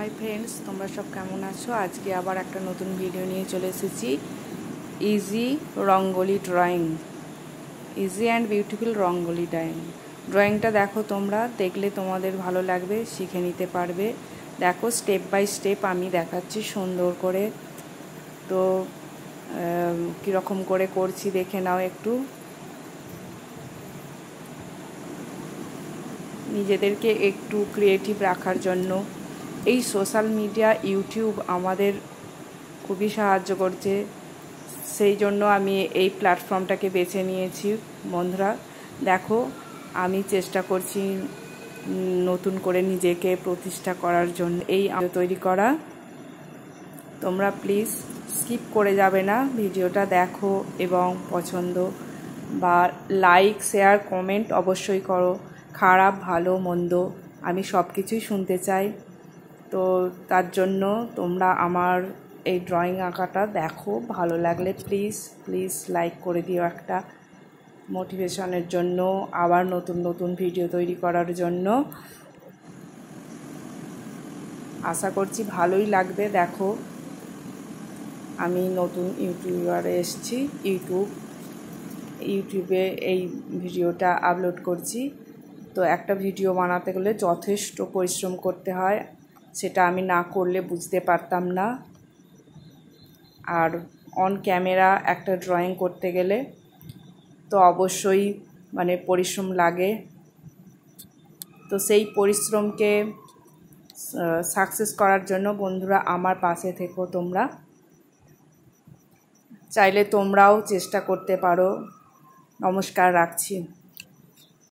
hi friends তোমরা সব কেমন আছো আজকে আবার একটা নতুন ভিডিও নিয়ে চলে এসেছি easy rangoli drawing easy and beautiful rangoli drawing ড্রয়িংটা দেখো তোমরা দেখলে তোমাদের ভালো লাগবে শিখে নিতে পারবে দেখো স্টেপ বাই স্টেপ আমি দেখাচ্ছি সুন্দর করে তো কীরকম করে করছি দেখে নাও একটু নিজেদেরকে একটু ক্রিয়েটিভ রাখার জন্য এই সোশ্যাল মিডিয়া ইউটিউব আমাদের খুবই সাহায্য করছে সেই জন্য আমি এই প্ল্যাটফর্মটাকে বেছে নিয়েছি বন্ধুরা দেখো আমি চেষ্টা করছি নতুন করে নিজেকে প্রতিষ্ঠা করার জন্য এই তৈরি করা তোমরা প্লিজ স্কিপ করে যাবে না ভিডিওটা দেখো এবং পছন্দ বা লাইক শেয়ার কমেন্ট অবশ্যই করো খারাপ ভালো মন্দ আমি সব কিছুই শুনতে চাই তো তার জন্য তোমরা আমার এই ড্রয়িং আঁকাটা দেখো ভালো লাগলে প্লিজ প্লিজ লাইক করে দিও একটা মোটিভেশনের জন্য আবার নতুন নতুন ভিডিও তৈরি করার জন্য আশা করছি ভালোই লাগবে দেখো আমি নতুন ইউটিউবারে এসছি ইউটিউব ইউটিউবে এই ভিডিওটা আপলোড করছি তো একটা ভিডিও বানাতে গেলে যথেষ্ট পরিশ্রম করতে হয় সেটা আমি না করলে বুঝতে পারতাম না আর অন ক্যামেরা একটা ড্রয়িং করতে গেলে তো অবশ্যই মানে পরিশ্রম লাগে তো সেই পরিশ্রমকে সাকসেস করার জন্য বন্ধুরা আমার পাশে থেকো তোমরা চাইলে তোমরাও চেষ্টা করতে পারো নমস্কার রাখছি